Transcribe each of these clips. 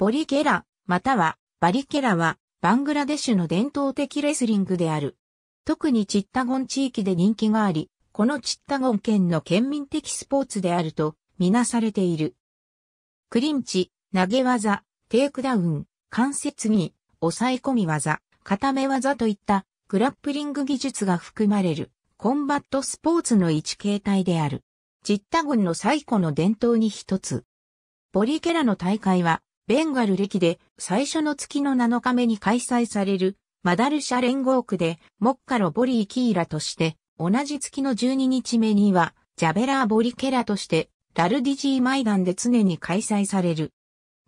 ボリケラ、またはバリケラはバングラデシュの伝統的レスリングである。特にチッタゴン地域で人気があり、このチッタゴン県の県民的スポーツであるとみなされている。クリンチ、投げ技、テイクダウン、関節技、抑え込み技、固め技といったグラップリング技術が含まれるコンバットスポーツの一形態である。チッタゴンの最古の伝統に一つ。ボリケラの大会はベンガル歴で最初の月の7日目に開催されるマダルシャ連合区でモッカロボリーキーラとして同じ月の12日目にはジャベラーボリケラとしてラルディジーマイダンで常に開催される。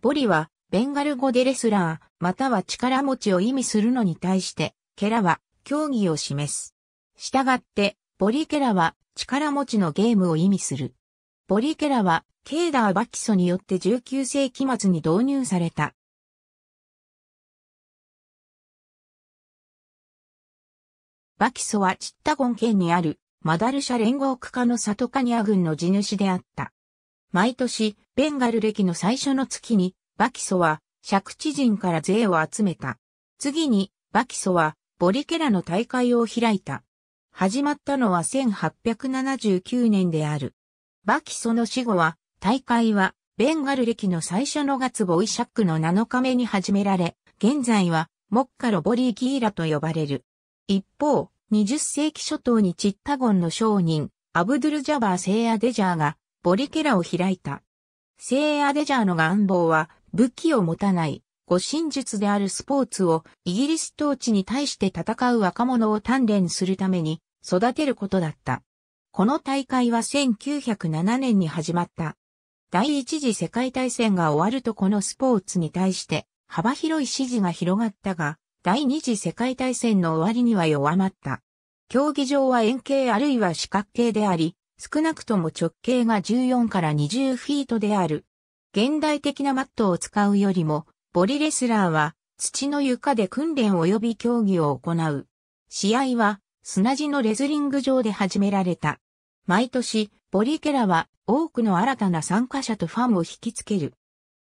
ボリはベンガル語でレスラーまたは力持ちを意味するのに対してケラは競技を示す。したがってボリケラは力持ちのゲームを意味する。ボリケラは、ケーダー・バキソによって19世紀末に導入された。バキソはチッタゴン県にあるマダルシャ連合区下のサトカニア軍の地主であった。毎年、ベンガル歴の最初の月に、バキソは、借地人から税を集めた。次に、バキソは、ボリケラの大会を開いた。始まったのは1879年である。バキソの死後は、大会は、ベンガル歴の最初の月ボイシャックの7日目に始められ、現在は、モッカロボリーギーラと呼ばれる。一方、20世紀初頭にチッタゴンの商人、アブドゥル・ジャバー・セイアデジャーが、ボリケラを開いた。セイアデジャーの願望は、武器を持たない、護身術であるスポーツを、イギリス統治に対して戦う若者を鍛錬するために、育てることだった。この大会は1907年に始まった。第一次世界大戦が終わるとこのスポーツに対して幅広い支持が広がったが、第二次世界大戦の終わりには弱まった。競技場は円形あるいは四角形であり、少なくとも直径が14から20フィートである。現代的なマットを使うよりも、ボリレスラーは土の床で訓練及び競技を行う。試合は砂地のレスリング場で始められた。毎年、ボリケラは多くの新たな参加者とファンを引きつける。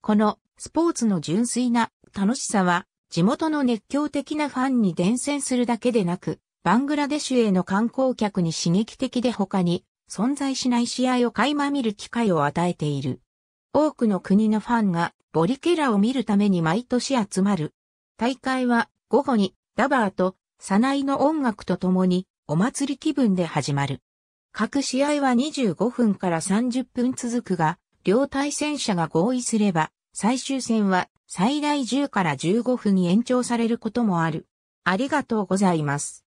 このスポーツの純粋な楽しさは地元の熱狂的なファンに伝染するだけでなく、バングラデシュへの観光客に刺激的で他に存在しない試合を垣間見る機会を与えている。多くの国のファンがボリケラを見るために毎年集まる。大会は午後にダバーとサナイの音楽とともにお祭り気分で始まる。各試合は25分から30分続くが、両対戦者が合意すれば、最終戦は最大10から15分に延長されることもある。ありがとうございます。